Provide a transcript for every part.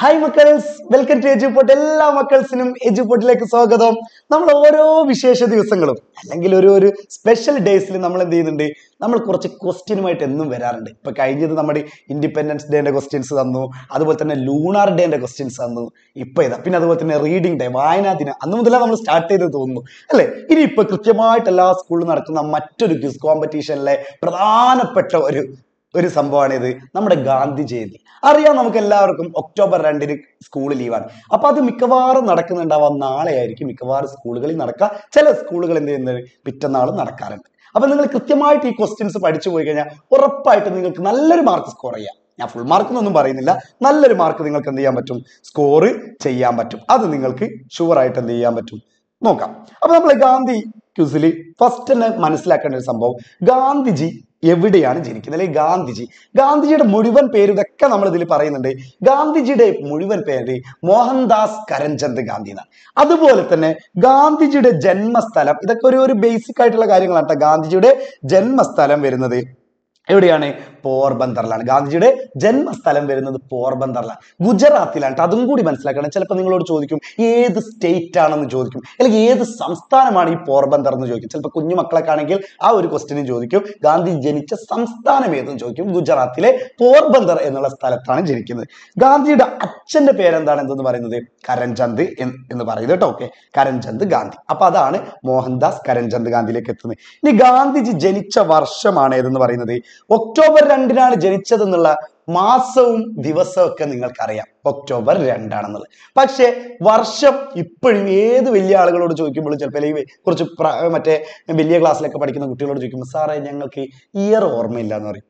hi മക്കൾസ് welcome to Edupot എല്ലാ മക്കൾസിനും എജുപോട്ടിലേക്ക് സ്വാഗതം നമ്മൾ ഓരോ വിശേഷ ദിവസങ്ങളും അല്ലെങ്കിൽ ഒരു ഒരു സ്പെഷ്യൽ ഡേയ്സിൽ നമ്മൾ എന്ത് ചെയ്യുന്നുണ്ട് നമ്മൾ കുറച്ച് ക്വസ്റ്റ്യനുമായിട്ട് എന്നും വരാറുണ്ട് ഇപ്പൊ കഴിഞ്ഞത് നമ്മുടെ ഇൻഡിപെൻഡൻസ് ഡേന്റെ ക്വസ്റ്റ്യൻസ് തന്നു അതുപോലെ തന്നെ ലൂണാർ ഡേന്റെ ക്വസ്റ്റ്യൻസ് തന്നു ഇപ്പൊ ഇതാ പിന്നെ അതുപോലെ തന്നെ റീഡിംഗ് ഡേ വായനാ ദിനം അന്ന് മുതലേ നമ്മൾ സ്റ്റാർട്ട് ചെയ്ത് തോന്നുന്നു അല്ലെ ഇനി ഇപ്പൊ കൃത്യമായിട്ട് എല്ലാ സ്കൂളിൽ നടക്കുന്ന മറ്റൊരു ക്വിസ് കോമ്പറ്റീഷനിലെ പ്രധാനപ്പെട്ട ഒരു ഒരു സംഭവമാണ് ഇത് നമ്മുടെ ഗാന്ധി ജയന്തി അറിയാം നമുക്ക് എല്ലാവർക്കും ഒക്ടോബർ രണ്ടിന് സ്കൂൾ ലീവാണ് അപ്പൊ അത് മിക്കവാറും നടക്കുന്നുണ്ടാവാം നാളെ ആയിരിക്കും മിക്കവാറും സ്കൂളുകളിൽ നടക്കുക ചില സ്കൂളുകൾ എന്ത് ചെയ്യുന്നത് പിറ്റന്നാൾ നടക്കാറുണ്ട് അപ്പൊ നിങ്ങൾ കൃത്യമായിട്ട് ഈ ക്വസ്റ്റ്യൻസ് പഠിച്ചു പോയി കഴിഞ്ഞാൽ ഉറപ്പായിട്ട് നിങ്ങൾക്ക് നല്ലൊരു മാർക്ക് സ്കോർ ചെയ്യാം ഞാൻ ഫുൾ മാർക്ക് എന്നൊന്നും പറയുന്നില്ല നല്ലൊരു മാർക്ക് നിങ്ങൾക്ക് എന്ത് ചെയ്യാൻ പറ്റും സ്കോർ ചെയ്യാൻ പറ്റും അത് നിങ്ങൾക്ക് ഷുവർ ആയിട്ട് എന്ത് ചെയ്യാൻ പറ്റും നോക്കാം അപ്പൊ നമ്മൾ ഗാന്ധി ക്യൂസിൽ ഫസ്റ്റ് തന്നെ മനസ്സിലാക്കേണ്ട ഒരു സംഭവം ഗാന്ധിജി എവിടെയാണ് ജനിക്കുന്നത് അല്ലെങ്കിൽ ഗാന്ധിജി ഗാന്ധിജിയുടെ മുഴുവൻ പേര് ഇതൊക്കെ നമ്മൾ ഇതിൽ പറയുന്നുണ്ട് ഗാന്ധിജിയുടെ മുഴുവൻ പേര് മോഹൻദാസ് കരംചന്ദ് ഗാന്ധി എന്നാണ് അതുപോലെ തന്നെ ഗാന്ധിജിയുടെ ജന്മസ്ഥലം ഇതൊക്കെ ഒരു ഒരു ബേസിക് ആയിട്ടുള്ള കാര്യങ്ങളാണ് കേട്ടോ ഗാന്ധിജിയുടെ ജന്മസ്ഥലം വരുന്നത് എവിടെയാണ് പോർബന്ദറിലാണ് ഗാന്ധിജിയുടെ ജന്മസ്ഥലം വരുന്നത് പോർബന്ദറിലാണ് ഗുജറാത്തിലാണ് അതും കൂടി മനസ്സിലാക്കണം ചിലപ്പോൾ നിങ്ങളോട് ചോദിക്കും ഏത് സ്റ്റേറ്റ് ആണെന്ന് ചോദിക്കും അല്ലെങ്കിൽ ഏത് സംസ്ഥാനമാണ് ഈ പോർബന്ദർ എന്ന് ചോദിക്കും ചിലപ്പോൾ കുഞ്ഞു മക്കളൊക്കെ ആണെങ്കിൽ ആ ഒരു ക്വസ്റ്റിനും ചോദിക്കും ഗാന്ധി ജനിച്ച സംസ്ഥാനം ഏതെന്ന് ചോദിക്കും ഗുജറാത്തിലെ പോർബന്ദർ എന്നുള്ള സ്ഥലത്താണ് ജനിക്കുന്നത് ഗാന്ധിയുടെ അച്ഛന്റെ പേരെന്താണ് എന്തെന്ന് പറയുന്നത് കരൺചന്ദ് എന്ന് പറയുന്നത് കേട്ടോ ഓക്കെ കരൺചന്ദ് ഗാന്ധി അപ്പൊ അതാണ് മോഹൻദാസ് കരൺചന്ദ് ഗാന്ധിയിലേക്ക് എത്തുന്നത് ഇനി ഗാന്ധിജി ജനിച്ച വർഷമാണ് ഏതെന്ന് പറയുന്നത് ഒക്ടോബർ രണ്ടിനാണ് ജനിച്ചതെന്നുള്ള മാസവും ദിവസവും ഒക്കെ നിങ്ങൾക്കറിയാം ഒക്ടോബർ രണ്ടാണെന്നുള്ളത് പക്ഷെ വർഷം ഇപ്പോഴും ഏത് വലിയ ആളുകളോട് ചോദിക്കുമ്പോഴും ചിലപ്പോൾ അല്ലെങ്കിൽ കുറച്ച് മറ്റേ വലിയ ക്ലാസ്സിലൊക്കെ പഠിക്കുന്ന കുട്ടികളോട് ചോദിക്കുമ്പോൾ സാറേ ഞങ്ങൾക്ക് ഇയർ ഓർമ്മയില്ല എന്ന് പറയും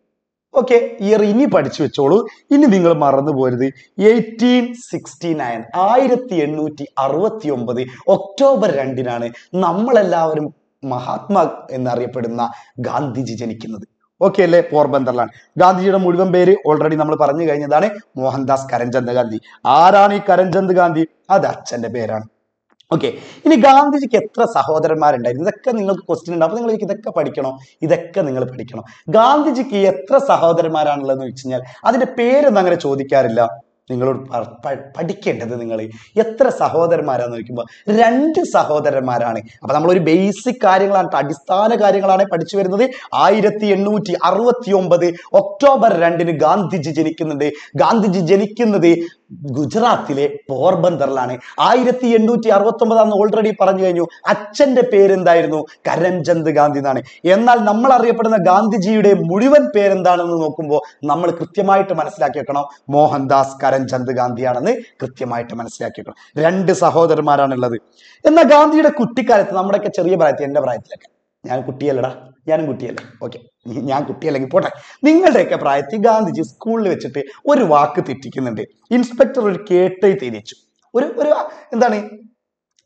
ഓക്കെ ഇയർ ഇനി പഠിച്ചു വെച്ചോളൂ ഇനി നിങ്ങൾ മറന്നു പോരുത് എയ്റ്റീൻ സിക്സ്റ്റി നയൻ ആയിരത്തി എണ്ണൂറ്റി അറുപത്തി ഒമ്പത് ഒക്ടോബർ രണ്ടിനാണ് നമ്മളെല്ലാവരും മഹാത്മാ എന്നറിയപ്പെടുന്ന ഗാന്ധിജി ജനിക്കുന്നത് ഓക്കെ അല്ലേ പോർബന്ദറിലാണ് ഗാന്ധിജിയുടെ മുഴുവൻ പേര് ഓൾറെഡി നമ്മൾ പറഞ്ഞു കഴിഞ്ഞതാണ് മോഹൻദാസ് കരംചന്ദ് ഗാന്ധി ആരാണ് ഈ കരംചന്ദ് ഗാന്ധി അത് അച്ഛന്റെ പേരാണ് ഓക്കെ ഇനി ഗാന്ധിജിക്ക് എത്ര സഹോദരന്മാരുണ്ടായിരുന്നു ഇതൊക്കെ നിങ്ങൾക്ക് ക്വസ്റ്റ്യൻ ഉണ്ട് അപ്പോൾ നിങ്ങൾ ഇതൊക്കെ പഠിക്കണോ ഇതൊക്കെ നിങ്ങൾ പഠിക്കണം ഗാന്ധിജിക്ക് എത്ര സഹോദരന്മാരാണുള്ളതെന്ന് വെച്ച് കഴിഞ്ഞാൽ അതിന്റെ പേരൊന്നും അങ്ങനെ ചോദിക്കാറില്ല നിങ്ങളോട് പഠിക്കേണ്ടത് നിങ്ങൾ എത്ര സഹോദരന്മാരാന്ന് ചോദിക്കുമ്പോൾ രണ്ട് സഹോദരന്മാരാണ് നമ്മൾ ഒരു ബേസിക് കാര്യങ്ങളാണ് അടിസ്ഥാന കാര്യങ്ങളാണ് പഠിച്ചു വരുന്നത് ആയിരത്തി എണ്ണൂറ്റി അറുപത്തി ഒമ്പത് ഒക്ടോബർ രണ്ടിന് ഗാന്ധിജി ജനിക്കുന്നുണ്ട് ഗാന്ധിജി ജനിക്കുന്നത് ഗുജറാത്തിലെ പോർബന്ദറിലാണ് ആയിരത്തി എണ്ണൂറ്റി അറുപത്തി ഒമ്പതാന്ന് ഓൾറെഡി പറഞ്ഞു കഴിഞ്ഞു അച്ഛന്റെ പേരെന്തായിരുന്നു കരംചന്ദ് ഗാന്ധി എന്നാണ് എന്നാൽ നമ്മൾ അറിയപ്പെടുന്ന ഗാന്ധിജിയുടെ മുഴുവൻ പേരെന്താണെന്ന് നോക്കുമ്പോൾ നമ്മൾ കൃത്യമായിട്ട് മനസ്സിലാക്കി വെക്കണം മോഹൻദാസ് കര കരംചന്ദ് ഗാന്ധിയാണെന്ന് കൃത്യമായിട്ട് മനസ്സിലാക്കിയിട്ടു രണ്ട് സഹോദരന്മാരാണുള്ളത് എന്നാൽ ഗാന്ധിയുടെ കുട്ടിക്കാലത്ത് നമ്മുടെയൊക്കെ ചെറിയ പ്രായത്തിൽ എൻ്റെ പ്രായത്തിലൊക്കെ ഞാൻ കുട്ടിയല്ലടാ ഞാനും കുട്ടിയല്ല ഓക്കെ ഞാൻ കുട്ടിയല്ലെങ്കിൽ പോട്ടെ നിങ്ങളുടെയൊക്കെ പ്രായത്തിൽ ഗാന്ധിജി സ്കൂളിൽ വെച്ചിട്ട് ഒരു വാക്ക് തെറ്റിക്കുന്നുണ്ട് ഇൻസ്പെക്ടർ ഒരു കേട്ടേ തിരിച്ചു ഒരു ഒരു എന്താണ്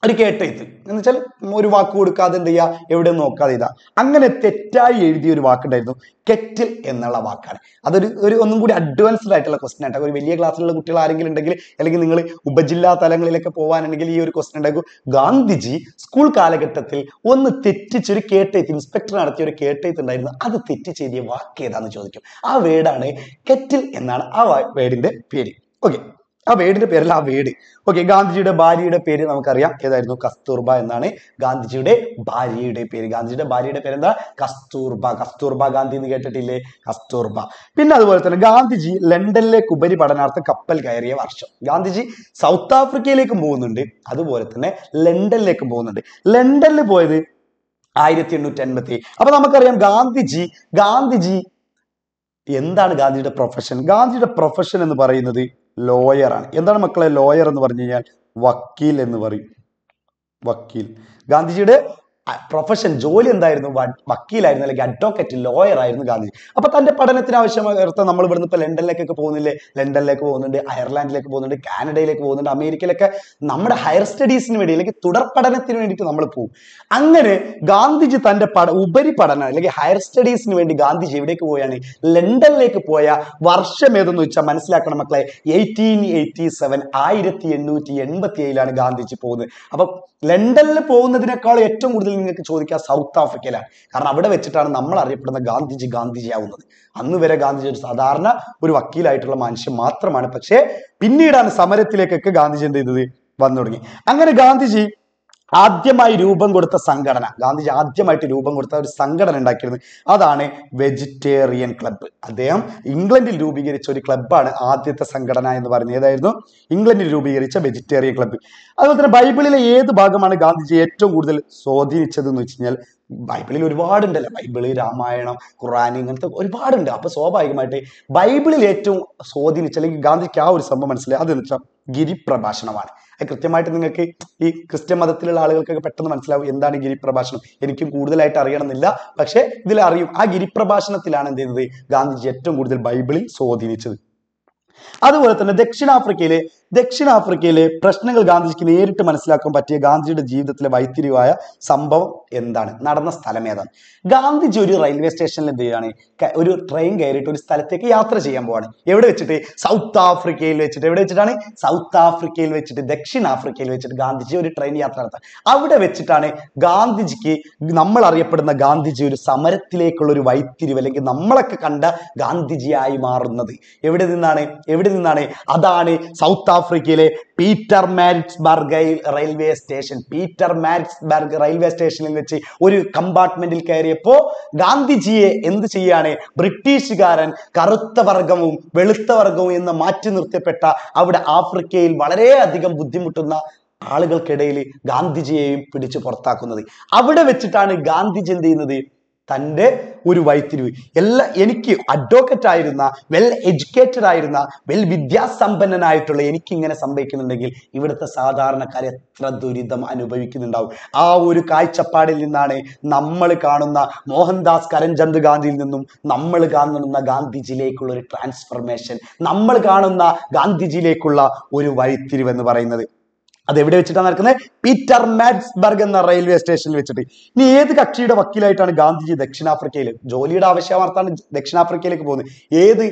ഒരു കേട്ടെഴുത്ത് എന്ന് വെച്ചാൽ ഒരു വാക്ക് കൊടുക്കാതെ എന്ത് ചെയ്യുക എവിടെ നോക്കാതെ ഇതാ അങ്ങനെ തെറ്റായി എഴുതിയ ഒരു വാക്കുണ്ടായിരുന്നു കെറ്റിൽ എന്നുള്ള വാക്കാണ് അതൊരു ഒരു ഒന്നും കൂടി അഡ്വാൻസ്ഡ് ആയിട്ടുള്ള ക്വസ്റ്റൻ ആയിട്ട് ഒരു വലിയ ക്ലാസ്സിലുള്ള കുട്ടികൾ ആരെങ്കിലും ഉണ്ടെങ്കിൽ അല്ലെങ്കിൽ നിങ്ങൾ ഉപജില്ലാ തലങ്ങളിലൊക്കെ പോകാനുണ്ടെങ്കിൽ ഈ ഒരു ക്വസ്റ്റൻ ഉണ്ടാകും ഗാന്ധിജി സ്കൂൾ കാലഘട്ടത്തിൽ ഒന്ന് തെറ്റിച്ചൊരു കേട്ടെഴുത്ത് ഇൻസ്പെക്ടർ നടത്തിയ ഒരു കേട്ടെഴുത്ത് ഉണ്ടായിരുന്നു അത് തെറ്റിച്ചെഴുതിയ വാക്ക് ഏതാണെന്ന് ചോദിക്കും ആ വേർഡാണ് കെറ്റിൽ എന്നാണ് ആ വേർഡിന്റെ പേര് ഓക്കെ ആ വീടിന്റെ പേരല്ല ആ വീട് ഓക്കെ ഗാന്ധിജിയുടെ ഭാര്യയുടെ പേര് നമുക്കറിയാം ഏതായിരുന്നു കസ്തൂർബ എന്നാണ് ഗാന്ധിജിയുടെ ഭാര്യയുടെ പേര് ഗാന്ധിജിയുടെ ഭാര്യയുടെ പേരെന്താ കസ്തൂർബ കസ്തൂർബ ഗാന്ധി എന്ന് കേട്ടിട്ടില്ലേ കസ്തൂർബ പിന്നെ അതുപോലെ തന്നെ ഗാന്ധിജി ലണ്ടനിലേക്ക് കുബരി പഠനാർത്ഥം കപ്പൽ കയറിയ വർഷം ഗാന്ധിജി സൗത്ത് ആഫ്രിക്കയിലേക്ക് പോകുന്നുണ്ട് അതുപോലെ തന്നെ ലണ്ടനിലേക്ക് പോകുന്നുണ്ട് ലണ്ടനിൽ പോയത് ആയിരത്തി എണ്ണൂറ്റി അൻപത്തി അപ്പൊ നമുക്കറിയാം ഗാന്ധിജി ഗാന്ധിജി എന്താണ് ഗാന്ധിയുടെ പ്രൊഫഷൻ ഗാന്ധിയുടെ പ്രൊഫഷൻ എന്ന് പറയുന്നത് ലോയറാണ് എന്താണ് മക്കളെ ലോയർ എന്ന് പറഞ്ഞു കഴിഞ്ഞാൽ വക്കീൽ എന്ന് പറയും വക്കീൽ ഗാന്ധിജിയുടെ പ്രൊഫഷൻ ജോലി എന്തായിരുന്നു വക്കീലായിരുന്നു അല്ലെങ്കിൽ അഡ്വക്കേറ്റ് ലോയർ ആയിരുന്നു ഗാന്ധിജി അപ്പൊ തന്റെ പഠനത്തിന് ആവശ്യമായ നമ്മൾ ഇവിടുന്ന് ഇപ്പൊ ലണ്ടനിലേക്കൊക്കെ പോകുന്നില്ലേ ലണ്ടനിലേക്ക് പോകുന്നുണ്ട് അയർലാൻഡിലേക്ക് പോകുന്നുണ്ട് കാനഡയിലേക്ക് പോകുന്നുണ്ട് അമേരിക്കയിലൊക്കെ നമ്മുടെ ഹയർ സ്റ്റഡീസിന് വേണ്ടി അല്ലെങ്കിൽ തുടർ പഠനത്തിന് വേണ്ടിയിട്ട് നമ്മൾ പോകും അങ്ങനെ ഗാന്ധിജി തന്റെ പഠ ഉപരി പഠനം അല്ലെങ്കിൽ ഹയർ സ്റ്റഡീസിന് വേണ്ടി ഗാന്ധിജി എവിടേക്ക് പോയാണ് ലണ്ടനിലേക്ക് പോയ വർഷം ഏതെന്ന് വെച്ചാൽ മനസ്സിലാക്കണം മക്കളെ എയ്റ്റീൻ എയ്റ്റി സെവൻ ആയിരത്തി എണ്ണൂറ്റി എൺപത്തി ഏഴിലാണ് ഗാന്ധിജി പോകുന്നത് അപ്പൊ ലണ്ടനിൽ പോകുന്നതിനേക്കാൾ ഏറ്റവും കൂടുതൽ നിങ്ങൾക്ക് ചോദിക്കാം സൗത്ത് ആഫ്രിക്കയിലാണ് കാരണം അവിടെ വെച്ചിട്ടാണ് നമ്മൾ അറിയപ്പെടുന്ന ഗാന്ധിജി ഗാന്ധിജി ആവുന്നത് അന്ന് വരെ ഗാന്ധിജി ഒരു സാധാരണ ഒരു വക്കീലായിട്ടുള്ള മനുഷ്യൻ മാത്രമാണ് പക്ഷേ പിന്നീടാണ് സമരത്തിലേക്കൊക്കെ ഗാന്ധിജി എന്ത് ചെയ്തത് വന്നു തുടങ്ങി അങ്ങനെ ഗാന്ധിജി ആദ്യമായി രൂപം കൊടുത്ത സംഘടന ഗാന്ധിജി ആദ്യമായിട്ട് രൂപം കൊടുത്ത ഒരു സംഘടന ഉണ്ടാക്കിയിരുന്നത് അതാണ് വെജിറ്റേറിയൻ ക്ലബ്ബ് അദ്ദേഹം ഇംഗ്ലണ്ടിൽ രൂപീകരിച്ച ഒരു ക്ലബ്ബാണ് ആദ്യത്തെ സംഘടന എന്ന് പറഞ്ഞത് ഏതായിരുന്നു ഇംഗ്ലണ്ടിൽ രൂപീകരിച്ച വെജിറ്റേറിയൻ ക്ലബ്ബ് അതുപോലെ തന്നെ ബൈബിളിലെ ഏത് ഭാഗമാണ് ഗാന്ധിജി ഏറ്റവും കൂടുതൽ സ്വാധീനിച്ചത് എന്ന് വെച്ച് കഴിഞ്ഞാൽ ബൈബിളിൽ ഒരുപാടുണ്ടല്ലോ ബൈബിള് രാമായണം ഖുറാൻ ഇങ്ങനത്തെ ഒരുപാടുണ്ട് അപ്പൊ സ്വാഭാവികമായിട്ട് ബൈബിളിൽ ഏറ്റവും സ്വാധീനിച്ച അല്ലെങ്കിൽ ഗാന്ധിക്ക് ആ ഒരു സംഭവം മനസ്സിലായി അതെന്ന് വെച്ചാൽ ഗിരിപ്രഭാഷണമാണ് കൃത്യമായിട്ട് നിങ്ങൾക്ക് ഈ ക്രിസ്ത്യൻ മതത്തിലുള്ള ആളുകൾക്കൊക്കെ പെട്ടെന്ന് മനസ്സിലാവും എന്താണ് ഗിരിപ്രഭാഷണം എനിക്കും കൂടുതലായിട്ട് അറിയണമെന്നില്ല പക്ഷേ ഇതിൽ അറിയും ആ ഗിരിപ്രഭാഷണത്തിലാണ് എന്ത് ചെയ്തത് ഗാന്ധിജി ഏറ്റവും കൂടുതൽ ബൈബിളിൽ സ്വാധീനിച്ചത് അതുപോലെ തന്നെ ദക്ഷിണാഫ്രിക്കയിലെ ദക്ഷിണാഫ്രിക്കയിലെ പ്രശ്നങ്ങൾ ഗാന്ധിജിക്ക് നേരിട്ട് മനസ്സിലാക്കാൻ പറ്റിയ ഗാന്ധിജിയുടെ ജീവിതത്തിലെ വൈത്തിരിവായ സംഭവം എന്താണ് നടന്ന സ്ഥലം ഏതാണ് ഗാന്ധിജി ഒരു റെയിൽവേ സ്റ്റേഷനിൽ എന്ത് ചെയ്യാണ് ഒരു ട്രെയിൻ കയറിയിട്ട് ഒരു സ്ഥലത്തേക്ക് യാത്ര ചെയ്യാൻ പോവാണ് എവിടെ വെച്ചിട്ട് സൗത്ത് ആഫ്രിക്കയിൽ വെച്ചിട്ട് എവിടെ വെച്ചിട്ടാണ് സൗത്ത് ആഫ്രിക്കയിൽ വെച്ചിട്ട് ദക്ഷിണാഫ്രിക്കയിൽ വെച്ചിട്ട് ഗാന്ധിജി ഒരു ട്രെയിൻ യാത്ര നടത്താൻ അവിടെ വെച്ചിട്ടാണ് ഗാന്ധിജിക്ക് നമ്മൾ അറിയപ്പെടുന്ന ഗാന്ധിജി ഒരു സമരത്തിലേക്കുള്ള ഒരു വൈത്തിരിവ് അല്ലെങ്കിൽ നമ്മളൊക്കെ കണ്ട ഗാന്ധിജിയായി മാറുന്നത് എവിടെ നിന്നാണ് എവിടെ ഐലൻഡിൽ നിന്നാണ് അതാണ് സൗത്ത് ആഫ്രിക്കയിലെ Pietermaritzburg railway station Pietermaritzburg railway സ്റ്റേഷനിൽ വെച്ച് ഒരു കമ്പാർട്ട്മെന്റിൽ കയറിയപ്പോൾ ഗാന്ധിജിയെ എന്ത് ചെയ്യാണ് ബ്രിട്ടീഷുകാരൻ കറുത്ത വർഗവും വെളുത്ത വർഗവും എന്ന് മാറ്റി നിർത്തപ്പെട്ട അവിടെ ആഫ്രിക്കയിൽ വളരെയധികം ബുദ്ധിമുട്ടുന്ന ആളുകൾക്കിടയിൽ ഗാന്ധിജിയെയും പിടിച്ചു പുറത്താക്കുന്നത് അവിടെ വെച്ചിട്ടാണ് ഗാന്ധിജി എന്ത് ചെയ്യുന്നത് തൻ്റെ ഒരു വഴിത്തിരിവ് എല്ലാ എനിക്ക് അഡ്വക്കറ്റ് ആയിരുന്ന വെൽ എഡ്യൂക്കേറ്റഡ് ആയിരുന്ന വെൽ വിദ്യാസമ്പന്നനായിട്ടുള്ള എനിക്ക് ഇങ്ങനെ സംഭവിക്കുന്നുണ്ടെങ്കിൽ ഇവിടുത്തെ സാധാരണക്കാർ എത്ര ദുരിതം അനുഭവിക്കുന്നുണ്ടാവും ആ ഒരു കാഴ്ചപ്പാടിൽ നിന്നാണ് നമ്മൾ കാണുന്ന മോഹൻദാസ് കരംചന്ദ് ഗാന്ധിയിൽ നിന്നും നമ്മൾ കാണുന്ന ഗാന്ധിജിയിലേക്കുള്ള ഒരു ട്രാൻസ്ഫർമേഷൻ നമ്മൾ കാണുന്ന ഗാന്ധിജിയിലേക്കുള്ള ഒരു വഴിത്തിരിവ് എന്ന് പറയുന്നത് അത് എവിടെ വെച്ചിട്ടാണ് നടക്കുന്നത് പീറ്റർ മാറ്റ്സ്ബർഗ് എന്ന റെയിൽവേ സ്റ്റേഷനിൽ വെച്ചിട്ട് ഇനി ഏത് കക്ഷിയുടെ വക്കീലായിട്ടാണ് ഗാന്ധിജി ദക്ഷിണാഫ്രിക്കയിൽ ജോലിയുടെ ആവശ്യമാർത്താണ് ദക്ഷിണാഫ്രിക്കയിലേക്ക് പോകുന്നത് ഏത്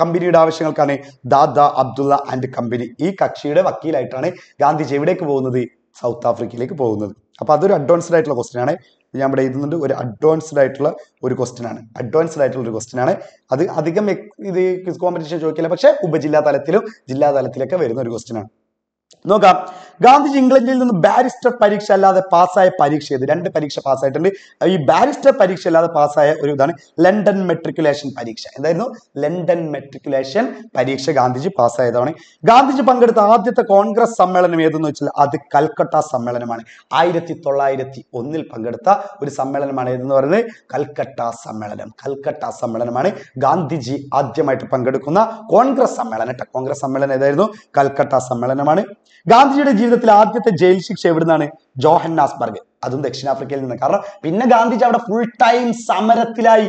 കമ്പനിയുടെ ആവശ്യങ്ങൾക്കാണ് ദാദ അബ്ദുള്ള ആൻഡ് കമ്പനി ഈ കക്ഷിയുടെ വക്കീലായിട്ടാണ് ഗാന്ധിജി എവിടേക്ക് പോകുന്നത് സൗത്ത് ആഫ്രിക്കയിലേക്ക് പോകുന്നത് അപ്പോൾ അതൊരു അഡ്വാൻസ്ഡ് ആയിട്ടുള്ള ക്വസ്റ്റൻ ആണ് ഞാൻ ഇവിടെ എഴുതുന്നുണ്ട് ഒരു അഡ്വാൻസ്ഡ് ആയിട്ടുള്ള ഒരു ക്വസ്റ്റൻ ആണ് അഡ്വാൻസ്ഡ് ആയിട്ടുള്ള ഒരു ക്വസ്റ്റൻ ആണ് അത് അധികം ഇത് ക്വിസ് കോമ്പറ്റീഷൻ ചോദിക്കില്ല പക്ഷേ ഉപജില്ലാ തലത്തിലും ജില്ലാ തലത്തിലൊക്കെ വരുന്ന ഒരു ക്വസ്റ്റൻ ആണ് നോക്കാം ഗാന്ധിജി ഇംഗ്ലണ്ടിൽ നിന്ന് ബാരിസ്റ്റർ പരീക്ഷ അല്ലാതെ പാസ്സായ പരീക്ഷ ചെയ്ത് രണ്ട് പരീക്ഷ പാസ്സായിട്ടുണ്ട് ഈ ബാരിസ്റ്റർ പരീക്ഷ അല്ലാതെ പാസ്സായ ഒരു ഇതാണ് ലണ്ടൻ മെട്രിക്കുലേഷൻ പരീക്ഷ എന്തായിരുന്നു ലണ്ടൻ മെട്രിക്കുലേഷൻ പരീക്ഷ ഗാന്ധിജി പാസ്സായതാണ് ഗാന്ധിജി പങ്കെടുത്ത ആദ്യത്തെ കോൺഗ്രസ് സമ്മേളനം ഏതെന്ന് വെച്ചാൽ അത് കൽക്കട്ട സമ്മേളനമാണ് ആയിരത്തി തൊള്ളായിരത്തി ഒന്നിൽ പങ്കെടുത്ത ഒരു സമ്മേളനമാണ് ഏതെന്ന് പറയുന്നത് കൽക്കട്ട സമ്മേളനം കൽക്കട്ട സമ്മേളനമാണ് ഗാന്ധിജി ആദ്യമായിട്ട് പങ്കെടുക്കുന്ന കോൺഗ്രസ് സമ്മേളനം കോൺഗ്രസ് സമ്മേളനം ഏതായിരുന്നു കൽക്കട്ട സമ്മേളനമാണ് ഗാന്ധിജിയുടെ ജീവിതത്തിൽ ആദ്യത്തെ ജയിൽ ശിക്ഷ എവിടുന്നാണ് ജോഹന്നാസ്ബർഗ് അതും ദക്ഷിണാഫ്രിക്കയിൽ നിന്ന് കാരണം പിന്നെ ഗാന്ധിജി അവിടെ ഫുൾ ടൈം സമരത്തിലായി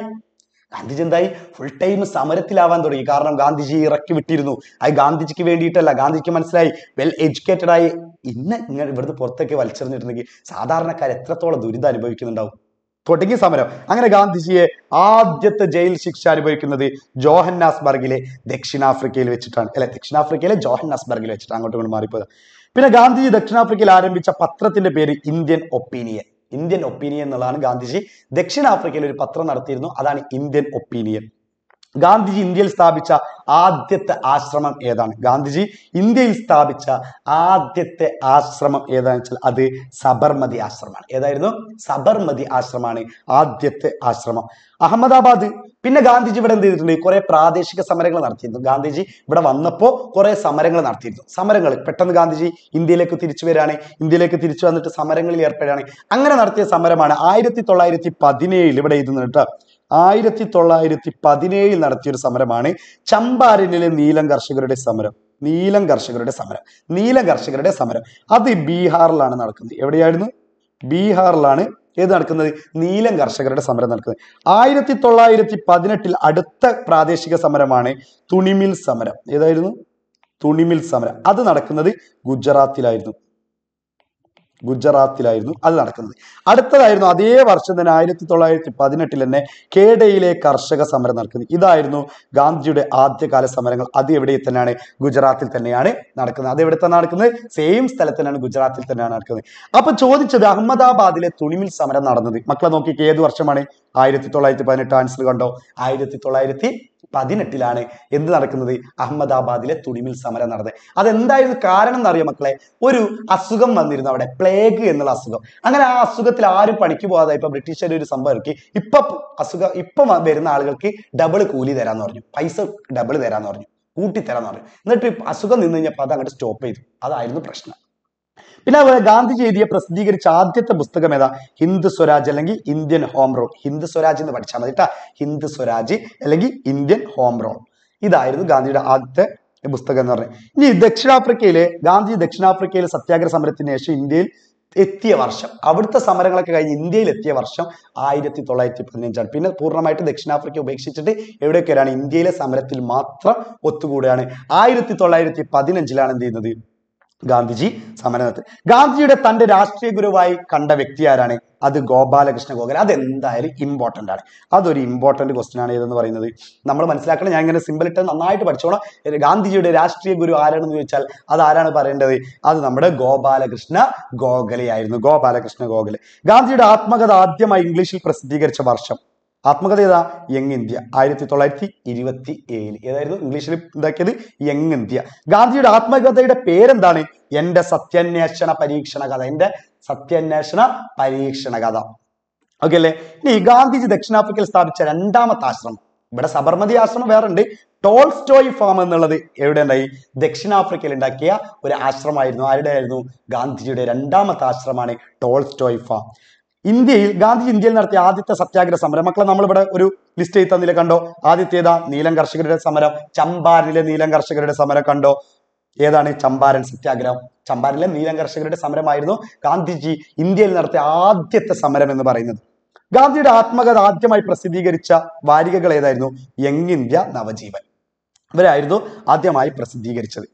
ഗാന്ധിജി എന്തായി ഫുൾ ടൈം സമരത്തിലാവാൻ തുടങ്ങി കാരണം ഗാന്ധിജി ഇറക്കി വിട്ടിരുന്നു അത് ഗാന്ധിജിക്ക് വേണ്ടിയിട്ടല്ല ഗാന്ധിജിക്ക് മനസ്സിലായി വെൽ എഡ്യൂക്കേറ്റഡ് ആയി ഇന്ന് ഇങ്ങനെ ഇവിടുന്ന് പുറത്തേക്ക് വലിച്ചെറിഞ്ഞിട്ടുണ്ടെങ്കിൽ സാധാരണക്കാർ എത്രത്തോളം ദുരിതം അനുഭവിക്കുന്നുണ്ടാവും തുടങ്ങി സമരം അങ്ങനെ ഗാന്ധിജിയെ ആദ്യത്തെ ജയിൽ ശിക്ഷ അനുഭവിക്കുന്നത് ജോഹന്നാസ്ബർഗിലെ ദക്ഷിണാഫ്രിക്കയിൽ വെച്ചിട്ടാണ് അല്ലെ ദക്ഷിണാഫ്രിക്കയിലെ ജോഹന്നാസ്ബർഗിൽ വെച്ചിട്ടാണ് അങ്ങോട്ട് ഇങ്ങോട്ട് മാറിപ്പോയത് പിന്നെ ഗാന്ധിജി ദക്ഷിണാഫ്രിക്കയിൽ ആരംഭിച്ച പത്രത്തിന്റെ പേര് ഇന്ത്യൻ ഒപ്പീനിയൻ ഇന്ത്യൻ ഒപ്പീനിയൻ എന്നുള്ളതാണ് ഗാന്ധിജി ദക്ഷിണാഫ്രിക്കയിൽ ഒരു പത്രം നടത്തിയിരുന്നു അതാണ് ഇന്ത്യൻ ഒപ്പീനിയൻ ഗാന്ധിജി ഇന്ത്യയിൽ സ്ഥാപിച്ച ആദ്യത്തെ ആശ്രമം ഏതാണ് ഗാന്ധിജി ഇന്ത്യയിൽ സ്ഥാപിച്ച ആദ്യത്തെ ആശ്രമം ഏതാണെന്ന് വെച്ചാൽ അത് സബർമതി ആശ്രമമാണ് ഏതായിരുന്നു സബർമതി ആശ്രമമാണ് ആദ്യത്തെ ആശ്രമം അഹമ്മദാബാദ് പിന്നെ ഗാന്ധിജി ഇവിടെ എന്ത് ചെയ്തിട്ടുണ്ട് കുറെ പ്രാദേശിക സമരങ്ങൾ നടത്തിയിരുന്നു ഗാന്ധിജി ഇവിടെ വന്നപ്പോൾ കുറെ സമരങ്ങൾ നടത്തിയിരുന്നു സമരങ്ങൾ പെട്ടെന്ന് ഗാന്ധിജി ഇന്ത്യയിലേക്ക് തിരിച്ചു വരികയാണ് ഇന്ത്യയിലേക്ക് തിരിച്ചു വന്നിട്ട് സമരങ്ങളിൽ ഏർപ്പെടുകയാണ് അങ്ങനെ നടത്തിയ സമരമാണ് ആയിരത്തി തൊള്ളായിരത്തി പതിനേഴിൽ ഇവിടെ എഴുതുന്നിട്ട് ആയിരത്തി തൊള്ളായിരത്തി പതിനേഴിൽ നടത്തിയൊരു സമരമാണ് ചമ്പാരനിലെ നീലം കർഷകരുടെ സമരം നീലം കർഷകരുടെ സമരം നീലം കർഷകരുടെ സമരം അത് ബീഹാറിലാണ് നടക്കുന്നത് എവിടെയായിരുന്നു ബീഹാറിലാണ് ഏത് നടക്കുന്നത് നീലം കർഷകരുടെ സമരം നടക്കുന്നത് ആയിരത്തി തൊള്ളായിരത്തി പതിനെട്ടിൽ അടുത്ത പ്രാദേശിക സമരമാണ് തുണിമിൽ സമരം ഏതായിരുന്നു തുണിമിൽ സമരം അത് നടക്കുന്നത് ഗുജറാത്തിലായിരുന്നു ഗുജറാത്തിലായിരുന്നു അത് നടക്കുന്നത് അടുത്തതായിരുന്നു അതേ വർഷം തന്നെ ആയിരത്തി തൊള്ളായിരത്തി പതിനെട്ടിൽ തന്നെ കേഡയിലെ കർഷക സമരം നടക്കുന്നത് ഇതായിരുന്നു ഗാന്ധിജിയുടെ ആദ്യകാല സമരങ്ങൾ അത് എവിടെ തന്നെയാണ് ഗുജറാത്തിൽ തന്നെയാണ് നടക്കുന്നത് അത് എവിടെ തന്നെ നടക്കുന്നത് സെയിം സ്ഥലത്ത് തന്നെയാണ് ഗുജറാത്തിൽ തന്നെയാണ് നടക്കുന്നത് അപ്പൊ ചോദിച്ചത് അഹമ്മദാബാദിലെ തുണിമിൽ സമരം നടന്നത് മക്കളെ നോക്കി ഏത് വർഷമാണ് ആയിരത്തി തൊള്ളായിരത്തി പതിനെട്ട് ആൻസർ കണ്ടോ ആയിരത്തി തൊള്ളായിരത്തി പതിനെട്ടിലാണ് എന്ത് നടക്കുന്നത് അഹമ്മദാബാദിലെ തുടിമിൽ സമരം നടന്നത് അതെന്തായിരുന്നു കാരണം എന്നറിയോ മക്കളെ ഒരു അസുഖം വന്നിരുന്നു അവിടെ പ്ലേഗ് എന്നുള്ള അസുഖം അങ്ങനെ ആ അസുഖത്തിൽ ആരും പണിക്ക് പോകാതെ ഇപ്പൊ ബ്രിട്ടീഷുകാർ ഒരു സംഭവം ഇറക്കി ഇപ്പൊ അസുഖം ഇപ്പൊ വരുന്ന ആളുകൾക്ക് ഡബിൾ കൂലി തരാന്ന് പറഞ്ഞു പൈസ ഡബിൾ തരാന്ന് പറഞ്ഞു കൂട്ടിത്തരാന്ന് പറഞ്ഞു എന്നിട്ട് അസുഖം നിന്ന് കഴിഞ്ഞപ്പോൾ അത് അങ്ങോട്ട് സ്റ്റോപ്പ് ചെയ്തു അതായിരുന്നു പ്രശ്നം പിന്നെ അതുപോലെ ഗാന്ധിജി എഴുതിയ പ്രസിദ്ധീകരിച്ച ആദ്യത്തെ പുസ്തകം ഏതാ ഹിന്ദ് സ്വരാജ് അല്ലെങ്കിൽ Indian home rule Hind Swaraj എന്ന് പഠിച്ചാൽ മതി ഹിന്ദു ഹിന്ദ് സ്വരാജ് അല്ലെങ്കിൽ ഇന്ത്യൻ ഹോം റൂൾ ഇതായിരുന്നു ഗാന്ധിയുടെ ആദ്യത്തെ പുസ്തകം എന്ന് പറഞ്ഞത് ഇനി ദക്ഷിണാഫ്രിക്കയിലെ ഗാന്ധി ദക്ഷിണാഫ്രിക്കയിലെ സത്യാഗ്രഹ സമരത്തിന് ശേഷം ഇന്ത്യയിൽ എത്തിയ വർഷം അവിടുത്തെ സമരങ്ങളൊക്കെ കഴിഞ്ഞ് ഇന്ത്യയിൽ എത്തിയ വർഷം ആയിരത്തി തൊള്ളായിരത്തി പതിനഞ്ചാണ് പിന്നെ പൂർണ്ണമായിട്ട് ദക്ഷിണാഫ്രിക്ക ഉപേക്ഷിച്ചിട്ട് എവിടെയൊക്കെ വരാണ് ഇന്ത്യയിലെ സമരത്തിൽ മാത്രം ഒത്തുകൂടുകയാണ് ആയിരത്തി തൊള്ളായിരത്തി പതിനഞ്ചിലാണ് എന്ത് ചെയ്യുന്നത് ഗാന്ധിജി സമരനത്ത് ഗാന്ധിജിയുടെ തന്റെ രാഷ്ട്രീയ ഗുരുവായി കണ്ട വ്യക്തി ആരാണ് അത് ഗോപാലകൃഷ്ണ ഗോഖലെ അതെന്തായാലും ഇമ്പോർട്ടൻ്റ് ആണ് അതൊരു ഇമ്പോർട്ടൻ്റ് ക്വസ്റ്റ്യൻ ആണ് ഇതെന്ന് പറയുന്നത് നമ്മൾ മനസ്സിലാക്കണം ഞാൻ ഇങ്ങനെ സിമ്പിൾ ഇട്ട് നന്നായിട്ട് പഠിച്ചോണം ഗാന്ധിജിയുടെ രാഷ്ട്രീയ ഗുരു ആരാണെന്ന് ചോദിച്ചാൽ അത് ആരാണ് പറയേണ്ടത് അത് നമ്മുടെ ഗോപാലകൃഷ്ണ ഗോഖലെ ആയിരുന്നു ഗോപാലകൃഷ്ണ ഗോഖലെ ഗാന്ധിജിയുടെ ആത്മകഥ ആദ്യമായി ഇംഗ്ലീഷിൽ പ്രസിദ്ധീകരിച്ച വർഷം ആത്മകഥ ഏതാ യങ് ഇന്ത്യ ആയിരത്തി തൊള്ളായിരത്തി ഇരുപത്തി ഏഴിൽ ഏതായിരുന്നു ഇംഗ്ലീഷിൽ ഉണ്ടാക്കിയത് യങ് ഇന്ത്യ ഗാന്ധിയുടെ ആത്മകഥയുടെ പേരെന്താണ് എന്റെ സത്യാന്വേഷണ പരീക്ഷണ കഥ എന്റെ സത്യാന്വേഷണ പരീക്ഷണ കഥ ഓക്കെ അല്ലേ ഇനി ഗാന്ധിജി ദക്ഷിണാഫ്രിക്കയിൽ സ്ഥാപിച്ച രണ്ടാമത്തെ ആശ്രമം ഇവിടെ സബർമതി ആശ്രമം വേറെ ഉണ്ട് ടോൾസ്റ്റോയ് ഫാം എന്നുള്ളത് എവിടെ ഉണ്ടായി ദക്ഷിണാഫ്രിക്കയിൽ ഉണ്ടാക്കിയ ഒരു ആശ്രമമായിരുന്നു ആരുടെ ആയിരുന്നു ഗാന്ധിജിയുടെ രണ്ടാമത്തെ ആശ്രമമാണ് ടോൾസ്റ്റോയ് ഫാം ഇന്ത്യയിൽ ഗാന്ധിജി ഇന്ത്യയിൽ നടത്തിയ ആദ്യത്തെ സത്യാഗ്രഹ സമരം മക്കളെ നമ്മളിവിടെ ഒരു ലിസ്റ്റ് ചെയ്ത തന്നില്ല കണ്ടോ ആദ്യത്തേത് നീലം കർഷകരുടെ സമരം ചമ്പാരനിലെ നീലം കർഷകരുടെ സമരം കണ്ടോ ഏതാണ് ചമ്പാരൻ സത്യാഗ്രഹം ചമ്പാരനിലെ നീലം കർഷകരുടെ സമരമായിരുന്നു ഗാന്ധിജി ഇന്ത്യയിൽ നടത്തിയ ആദ്യത്തെ സമരം എന്ന് പറയുന്നത് ഗാന്ധിയുടെ ആത്മകഥ ആദ്യമായി പ്രസിദ്ധീകരിച്ച വാരികകൾ ഏതായിരുന്നു യങ് ഇന്ത്യ നവജീവൻ ഇവരായിരുന്നു ആദ്യമായി പ്രസിദ്ധീകരിച്ചത്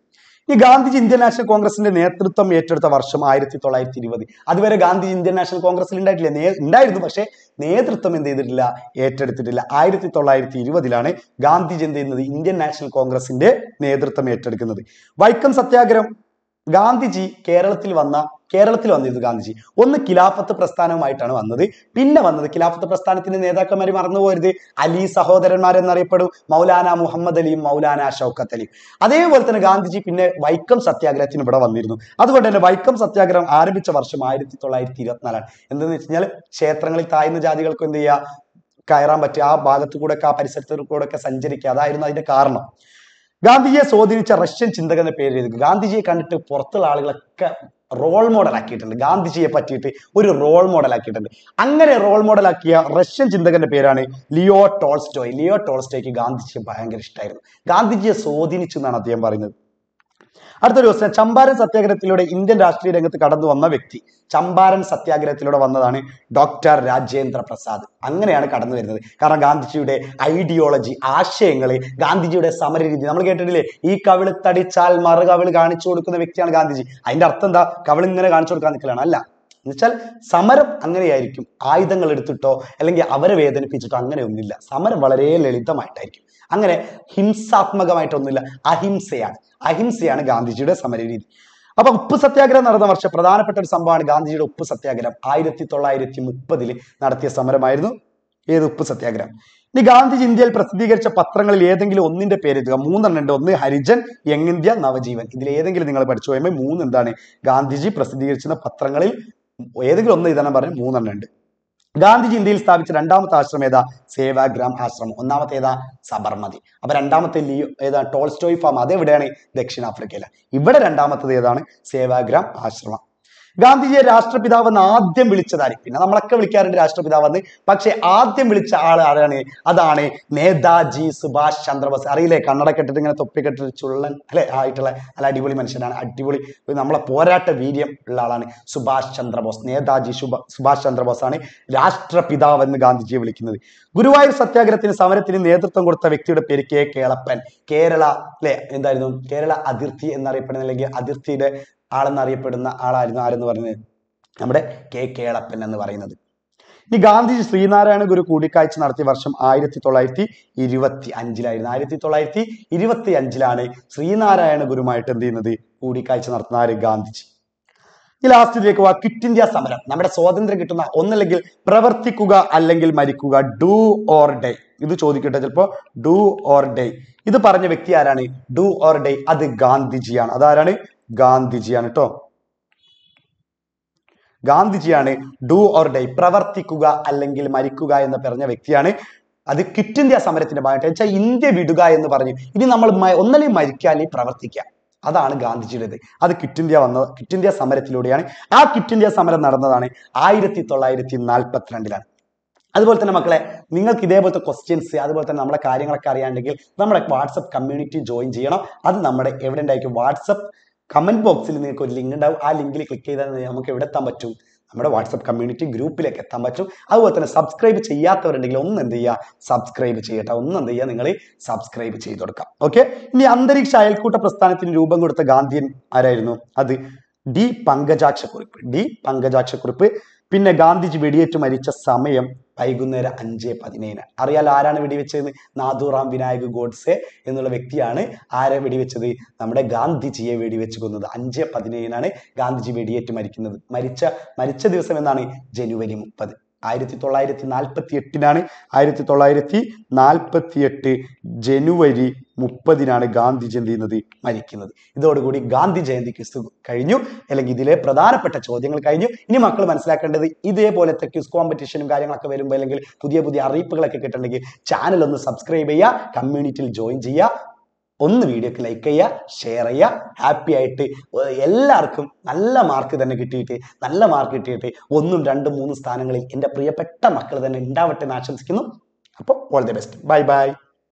ഈ ഗാന്ധിജി ഇന്ത്യൻ നാഷണൽ കോൺഗ്രസിന്റെ നേതൃത്വം ഏറ്റെടുത്ത വർഷം ആയിരത്തി തൊള്ളായിരത്തി ഇരുപത് അതുവരെ ഗാന്ധിജി ഇന്ത്യൻ നാഷണൽ കോൺഗ്രസിൽ ഉണ്ടായിട്ടില്ല നേ ഉണ്ടായിരുന്നു പക്ഷേ നേതൃത്വം എന്ത് ചെയ്തിട്ടില്ല ഏറ്റെടുത്തിട്ടില്ല ആയിരത്തി തൊള്ളായിരത്തി ഇരുപതിലാണ് ഗാന്ധിജി എന്ത് ചെയ്യുന്നത് ഇന്ത്യൻ നാഷണൽ കോൺഗ്രസിന്റെ നേതൃത്വം ഏറ്റെടുക്കുന്നത് വൈക്കം സത്യാഗ്രഹം ഗാന്ധിജി കേരളത്തിൽ വന്ന കേരളത്തിൽ വന്നിരുന്നു ഗാന്ധിജി ഒന്ന് ഖിലാഫത്ത് പ്രസ്ഥാനവുമായിട്ടാണ് വന്നത് പിന്നെ വന്നത് ഖിലാഫത്ത് പ്രസ്ഥാനത്തിന്റെ നേതാക്കന്മാർ മറന്നു പോരുത് അലി സഹോദരന്മാർ എന്നറിയപ്പെടും മൗലാന മുഹമ്മദ് അലിയും മൗലാന ഷൗക്കത്ത് അലിയും അതേപോലെ തന്നെ ഗാന്ധിജി പിന്നെ വൈക്കം സത്യാഗ്രഹത്തിന് ഇവിടെ വന്നിരുന്നു അതുകൊണ്ട് തന്നെ വൈക്കം സത്യാഗ്രഹം ആരംഭിച്ച വർഷം ആയിരത്തി തൊള്ളായിരത്തി ഇരുപത്തിനാലാണ് എന്തെന്ന് വെച്ച് കഴിഞ്ഞാൽ ക്ഷേത്രങ്ങളിൽ താഴ്ന്ന ജാതികൾക്കും എന്ത് ചെയ്യുക കയറാൻ പറ്റുക ആ ഭാഗത്തു കൂടെ ആ പരിസരത്തു കൂടെ ഒക്കെ സഞ്ചരിക്കുക അതായിരുന്നു അതിന്റെ കാരണം ഗാന്ധിജിയെ സ്വാധീനിച്ച റഷ്യൻ ചിന്തകന്റെ പേര് എഴുതുക ഗാന്ധിജിയെ കണ്ടിട്ട് പുറത്തുള്ള ആളുകളൊക്കെ റോൾ മോഡൽ ആക്കിയിട്ടുണ്ട് ഗാന്ധിജിയെ പറ്റിയിട്ട് ഒരു റോൾ മോഡൽ ആക്കിയിട്ടുണ്ട് അങ്ങനെ റോൾ മോഡൽ ആക്കിയ റഷ്യൻ ചിന്തകന്റെ പേരാണ് ലിയോ ടോൾസ്റ്റോയ് ലിയോ ടോൾസ്റ്റോയ്ക്ക് ഗാന്ധിജിയെ ഭയങ്കര ഇഷ്ടമായിരുന്നു ഗാന്ധിജിയെ സ്വാധീനിച്ചു എന്നാണ് അദ്ദേഹം പറയുന്നത് അടുത്തൊരു ദിവസം ചമ്പാരൻ സത്യാഗ്രഹത്തിലൂടെ ഇന്ത്യൻ രാഷ്ട്രീയ രംഗത്ത് കടന്നു വന്ന വ്യക്തി ചമ്പാരൻ സത്യാഗ്രഹത്തിലൂടെ വന്നതാണ് ഡോക്ടർ രാജേന്ദ്ര പ്രസാദ് അങ്ങനെയാണ് കടന്നു വരുന്നത് കാരണം ഗാന്ധിജിയുടെ ഐഡിയോളജി ആശയങ്ങൾ ഗാന്ധിജിയുടെ സമരരീതി നമ്മൾ കേട്ടിട്ടില്ലേ ഈ കവിള് തടിച്ചാൽ മറു കവിള് കാണിച്ചു കൊടുക്കുന്ന വ്യക്തിയാണ് ഗാന്ധിജി അതിന്റെ അർത്ഥം എന്താ കവിൾ ഇങ്ങനെ കാണിച്ചു കൊടുക്കാൻ നിൽക്കലാണ് അല്ല എന്നുവെച്ചാൽ സമരം അങ്ങനെയായിരിക്കും ആയുധങ്ങൾ എടുത്തിട്ടോ അല്ലെങ്കിൽ അവരെ വേദനിപ്പിച്ചിട്ടോ അങ്ങനെയൊന്നുമില്ല സമരം വളരെ ലളിതമായിട്ടായിരിക്കും അങ്ങനെ ഹിംസാത്മകമായിട്ടൊന്നുമില്ല അഹിംസയാണ് അഹിംസയാണ് ഗാന്ധിജിയുടെ സമരരീതി അപ്പൊ ഉപ്പ് സത്യാഗ്രഹം നടന്ന വർഷം പ്രധാനപ്പെട്ട ഒരു സംഭവമാണ് ഗാന്ധിജിയുടെ ഉപ്പ് സത്യാഗ്രഹം ആയിരത്തി തൊള്ളായിരത്തി മുപ്പതിൽ നടത്തിയ സമരമായിരുന്നു ഏത് ഉപ്പ് സത്യാഗ്രഹം ഇനി ഗാന്ധിജി ഇന്ത്യയിൽ പ്രസിദ്ധീകരിച്ച പത്രങ്ങളിൽ ഏതെങ്കിലും ഒന്നിന്റെ പേര് എഴുതുക മൂന്നെണ്ണം ഉണ്ട് ഒന്ന് ഹരിജൻ യങ് ഇന്ത്യ നവജീവൻ ഇതിൽ ഏതെങ്കിലും നിങ്ങൾ പഠിച്ചു കഴിയുമ്പോൾ മൂന്ന് എന്താണ് ഗാന്ധിജി പ്രസിദ്ധീകരിച്ച പത്രങ്ങളിൽ ഏതെങ്കിലും ഒന്ന് ഇതാണ് പറഞ്ഞു മൂന്നെണ്ണം ഉണ്ട് ഗാന്ധിജി ഇന്ത്യയിൽ സ്ഥാപിച്ച രണ്ടാമത്തെ ആശ്രമം ഏതാ സേവാഗ്രാം ആശ്രമം ഒന്നാമത്തെ ഏതാ സബർമതി അപ്പൊ രണ്ടാമത്തെ ലിയോ ഏതാ ടോൾസ്റ്റോയ് ഫാം അതെവിടെയാണ് ദക്ഷിണാഫ്രിക്കയിലാണ് ഇവിടെ രണ്ടാമത്തത് ഏതാണ് സേവാഗ്രാം ആശ്രമം ഗാന്ധിജിയെ രാഷ്ട്രപിതാവെന്ന് ആദ്യം വിളിച്ചതായി പിന്നെ നമ്മളൊക്കെ വിളിക്കാറുണ്ട് രാഷ്ട്രപിതാവെന്ന് പക്ഷെ ആദ്യം വിളിച്ച ആൾ ആരാണ് അതാണ് നേതാജി സുഭാഷ് ചന്ദ്രബോസ് അറിയില്ലേ കണ്ണടക്കെട്ടിട്ട് ഇങ്ങനെ തൊപ്പിക്കെട്ടിട്ട് ചുള്ളൻ അല്ലെ ആയിട്ടുള്ള നല്ല അടിപൊളി മനുഷ്യനാണ് അടിപൊളി നമ്മളെ പോരാട്ട വീര്യം ഉള്ള ആളാണ് സുഭാഷ് ചന്ദ്രബോസ് നേതാജി സുഭാഷ് ചന്ദ്രബോസ് ആണ് രാഷ്ട്രപിതാവ് എന്ന് ഗാന്ധിജിയെ വിളിക്കുന്നത് ഗുരുവായൂർ സത്യാഗ്രഹത്തിന് സമരത്തിന് നേതൃത്വം കൊടുത്ത വ്യക്തിയുടെ പേര് കെ കേളപ്പൻ കേരള അല്ലെ എന്തായിരുന്നു കേരള അതിർത്തി എന്നറിയപ്പെടുന്ന അല്ലെങ്കിൽ അതിർത്തിയുടെ ആളെന്നറിയപ്പെടുന്ന ആളായിരുന്നു ആരെന്ന് പറഞ്ഞത് നമ്മുടെ കെ കേളപ്പൻ എന്ന് പറയുന്നത് ഈ ഗാന്ധിജി ശ്രീനാരായണ ഗുരു കൂടിക്കാഴ്ച നടത്തിയ വർഷം ആയിരത്തി തൊള്ളായിരത്തി ഇരുപത്തി അഞ്ചിലായിരുന്നു ആയിരത്തി തൊള്ളായിരത്തി ഇരുപത്തി അഞ്ചിലാണ് ശ്രീനാരായണ ഗുരുമായിട്ട് എന്ത് ചെയ്യുന്നത് കൂടിക്കാഴ്ച നടത്തുന്ന ആര് ഗാന്ധിജി ഈ ലാസ്റ്റ് ഇതിലേക്ക് പോവാ ക്വിറ്റ് ഇന്ത്യ സമരം നമ്മുടെ സ്വാതന്ത്ര്യം കിട്ടുന്ന ഒന്നല്ലെങ്കിൽ പ്രവർത്തിക്കുക അല്ലെങ്കിൽ മരിക്കുക ഡു ഓർ ഡേ ഇത് ചോദിക്കട്ടെ ചിലപ്പോ ഡു ഓർ ഡേ ഇത് പറഞ്ഞ വ്യക്തി ആരാണ് ഡു ഓർ ഡേ അത് ഗാന്ധിജിയാണ് അതാരാണ് ഗാന്ധിജിയാണ് കേട്ടോ ഗാന്ധിജിയാണ് ഡു ഓർ ഡൈ പ്രവർത്തിക്കുക അല്ലെങ്കിൽ മരിക്കുക എന്ന് പറഞ്ഞ വ്യക്തിയാണ് അത് ക്വിറ്റ് ഇന്ത്യ സമരത്തിന്റെ ഭാഗമായിട്ട് വെച്ചാൽ ഇന്ത്യ വിടുക എന്ന് പറഞ്ഞു ഇനി നമ്മൾ ഒന്നല്ലേ മരിക്കുക അല്ലെങ്കിൽ പ്രവർത്തിക്കുക അതാണ് ഗാന്ധിജിയുടേത് അത് ക്വിറ്റ് ഇന്ത്യ വന്ന ക്വിറ്റ് ഇന്ത്യ സമരത്തിലൂടെയാണ് ആ ക്വിറ്റ് ഇന്ത്യ സമരം നടന്നതാണ് ആയിരത്തി തൊള്ളായിരത്തി നാൽപ്പത്തിരണ്ടിലാണ് അതുപോലെ തന്നെ മക്കളെ നിങ്ങൾക്ക് ഇതേപോലത്തെ ക്വസ്റ്റ്യൻസ് അതുപോലെ തന്നെ നമ്മളെ കാര്യങ്ങളൊക്കെ അറിയാണ്ടെങ്കിൽ നമ്മുടെ വാട്സപ്പ് കമ്മ്യൂണിറ്റി ജോയിൻ ചെയ്യണം അത് നമ്മുടെ ഉണ്ടായിരിക്കും വാട്സപ്പ് കമന്റ് ബോക്സിൽ നിങ്ങൾക്ക് ഒരു ലിങ്ക് ഉണ്ടാവും ആ ലിങ്കിൽ ക്ലിക്ക് ചെയ്താൽ നമുക്ക് എവിടെ എത്താൻ പറ്റും നമ്മുടെ വാട്സപ്പ് കമ്മ്യൂണിറ്റി ഗ്രൂപ്പിലേക്ക് എത്താൻ പറ്റും അതുപോലെ തന്നെ സബ്സ്ക്രൈബ് ചെയ്യാത്തവരുണ്ടെങ്കിൽ ഒന്ന് എന്ത് ചെയ്യുക സബ്സ്ക്രൈബ് ചെയ്യട്ടെ ഒന്ന് എന്ത് ചെയ്യുക നിങ്ങൾ സബ്സ്ക്രൈബ് ചെയ്ത് കൊടുക്കാം ഓക്കെ ഇനി അന്തരീക്ഷ അയൽക്കൂട്ട പ്രസ്ഥാനത്തിന് രൂപം കൊടുത്ത ഗാന്ധിയൻ ആരായിരുന്നു അത് ഡി പങ്കജാക്ഷ കുറിപ്പ് ഡി പങ്കജാക്ഷ കുറിപ്പ് പിന്നെ ഗാന്ധിജി വെടിയേറ്റ് മരിച്ച സമയം വൈകുന്നേരം അഞ്ച് പതിനേഴ് അറിയാലോ ആരാണ് വെടിവെച്ചത് നാഥുറാം വിനായക് ഗോഡ്സെ എന്നുള്ള വ്യക്തിയാണ് ആരെ വെടിവെച്ചത് നമ്മുടെ ഗാന്ധിജിയെ വെടിവെച്ച് കൊന്നത് അഞ്ച് പതിനേഴിനാണ് ഗാന്ധിജി വെടിയേറ്റ് മരിക്കുന്നത് മരിച്ച മരിച്ച ദിവസം എന്നാണ് ജനുവരി മുപ്പത് ആയിരത്തി തൊള്ളായിരത്തി നാൽപ്പത്തി എട്ടിനാണ് ആയിരത്തി തൊള്ളായിരത്തി നാൽപ്പത്തി എട്ട് ജനുവരി മുപ്പതിനാണ് ഗാന്ധി ജയന്തി എന്നത് മരിക്കുന്നത് ഇതോടുകൂടി ഗാന്ധി ജയന്തി ക്വിസ് കഴിഞ്ഞു അല്ലെങ്കിൽ ഇതിലെ പ്രധാനപ്പെട്ട ചോദ്യങ്ങൾ കഴിഞ്ഞു ഇനി മക്കൾ മനസ്സിലാക്കേണ്ടത് ഇതേപോലത്തെ ക്വിസ് കോമ്പറ്റീഷനും കാര്യങ്ങളൊക്കെ വരുമ്പോൾ അല്ലെങ്കിൽ പുതിയ പുതിയ അറിയിപ്പുകളൊക്കെ കിട്ടണമെങ്കിൽ ചാനൽ ഒന്ന് സബ്സ്ക്രൈബ് ചെയ്യുക കമ്മ്യൂണിറ്റിയിൽ ജോയിൻ ചെയ്യുക ഒന്ന് വീഡിയോക്ക് ലൈക്ക് ചെയ്യുക ഷെയർ ചെയ്യുക ഹാപ്പി ആയിട്ട് എല്ലാവർക്കും നല്ല മാർക്ക് തന്നെ കിട്ടിയിട്ട് നല്ല മാർക്ക് കിട്ടിയിട്ട് ഒന്നും രണ്ടും മൂന്നും സ്ഥാനങ്ങളിൽ എൻ്റെ പ്രിയപ്പെട്ട മക്കൾ തന്നെ ഉണ്ടാവട്ടെ എന്ന് ആശംസിക്കുന്നു അപ്പോൾ all the best bye by